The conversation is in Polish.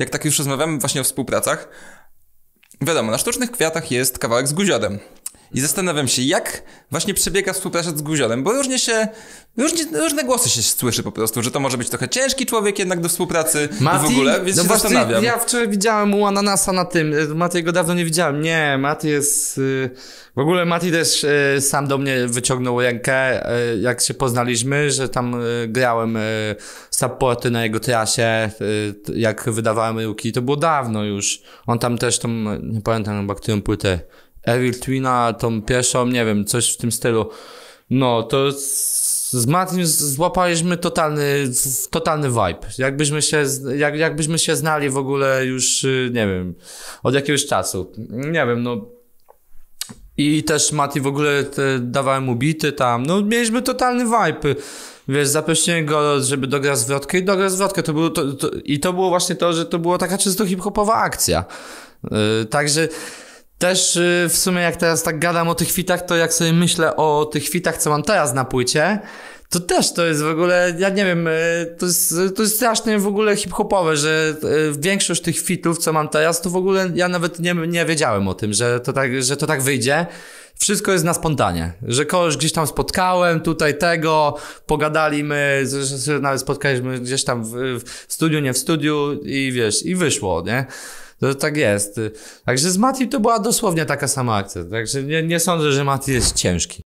jak tak już rozmawiamy właśnie o współpracach, wiadomo, na sztucznych kwiatach jest kawałek z guziodem. I zastanawiam się, jak właśnie przebiega współpraca z Guzionem, bo różnie się, różnie, różne głosy się słyszy po prostu, że to może być trochę ciężki człowiek jednak do współpracy Mati, w ogóle, więc no się zastanawiam. Ja wczoraj widziałem u Ananasa na tym, e, Matiego dawno nie widziałem, nie, Mati jest, e, w ogóle Mati też e, sam do mnie wyciągnął rękę, jak się poznaliśmy, że tam grałem supporty na jego trasie, jak wydawałem ruki, to było dawno już, on tam też tam, nie pamiętam chyba którą płytę Evil Twina, tą pierwszą, nie wiem, coś w tym stylu. No, to z Matthew złapaliśmy totalny, totalny vibe. Jakbyśmy się, jak, jakbyśmy się znali w ogóle już, y, nie wiem, od jakiegoś czasu. Nie wiem, no. I też Mati w ogóle te, dawałem mu bity tam. No, mieliśmy totalny vibe. Wiesz, zaprosiłem go, żeby dograł zwrotkę i dograł zwrotkę. To było to, to, I to było właśnie to, że to była taka czysto hip-hopowa akcja. Yy, także... Też y, w sumie jak teraz tak gadam o tych fitach, to jak sobie myślę o tych fitach, co mam teraz na płycie, to też to jest w ogóle, ja nie wiem, y, to jest, to jest strasznie w ogóle hip-hopowe, że y, większość tych fitów, co mam teraz, to w ogóle ja nawet nie, nie wiedziałem o tym, że to, tak, że to tak wyjdzie. Wszystko jest na spontanie, że kogoś gdzieś tam spotkałem, tutaj tego, pogadaliśmy, nawet spotkaliśmy gdzieś tam w, w studiu, nie w studiu i wiesz, i wyszło, nie? To tak jest. Także z Mati to była dosłownie taka sama akcja. Także nie, nie sądzę, że Mati jest ciężki.